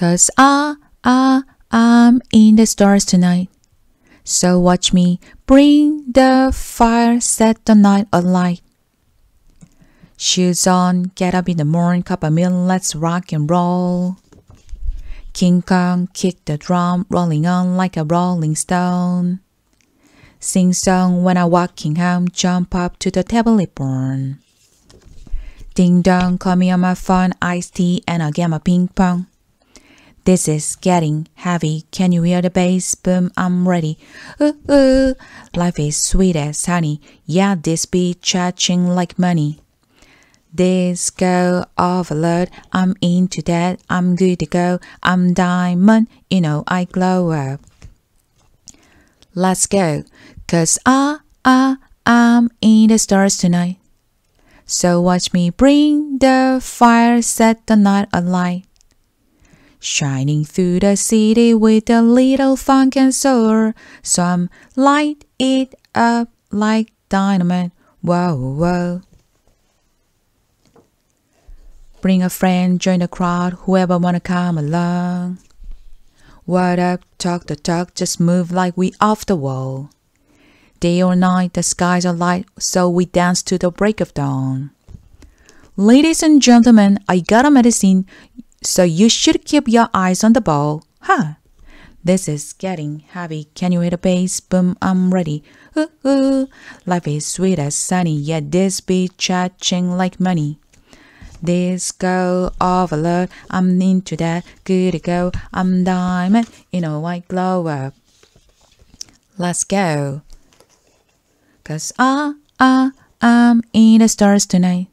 Cause I, I, I'm in the stars tonight. So watch me bring the fire, set the night alight. Shoes on, get up in the morning, cup of milk, let's rock and roll. King Kong kicked the drum, rolling on like a rolling stone. Sing song when i walk walking home, jump up to the table it burn. Ding dong, call me on my phone, iced tea, and I'll get my ping pong. This is getting heavy. Can you hear the bass? Boom, I'm ready. Ooh, uh, ooh. Uh. Life is sweet as honey. Yeah, this beat charging like money. Disco overload. I'm into that. I'm good to go. I'm diamond. You know, I glow up. Let's go. Cause I, I, I'm in the stars tonight. So watch me bring the fire, set the night alight shining through the city with a little funk and soul. Some light it up like dynamite. Whoa, whoa. Bring a friend, join the crowd, whoever wanna come along. What up, talk the talk, just move like we off the wall. Day or night, the skies are light, so we dance to the break of dawn. Ladies and gentlemen, I got a medicine so you should keep your eyes on the ball, huh? This is getting heavy. Can you hit a bass? Boom, I'm ready. Ooh, uh, ooh. Uh. Life is sweet as sunny, yet this be charging like money. This Disco overload, I'm into that. Good to go, I'm diamond in a white glow up. Let's go. Cause I, uh, I, I'm in the stars tonight.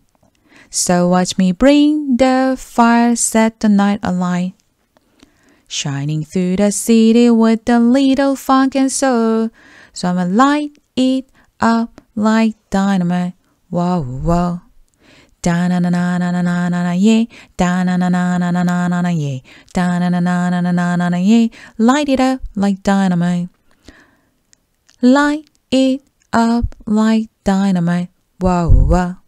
So watch me bring the fire, set the night alight. Shining through the city with a little funk and soul. So I'ma light it up like dynamite. Whoa, whoa. Da na na na na na na na yeah. Da na na na na na na na yeah. Da na na na na na na na yeah. Light it up like dynamite. Light it up like dynamite. Whoa, whoa.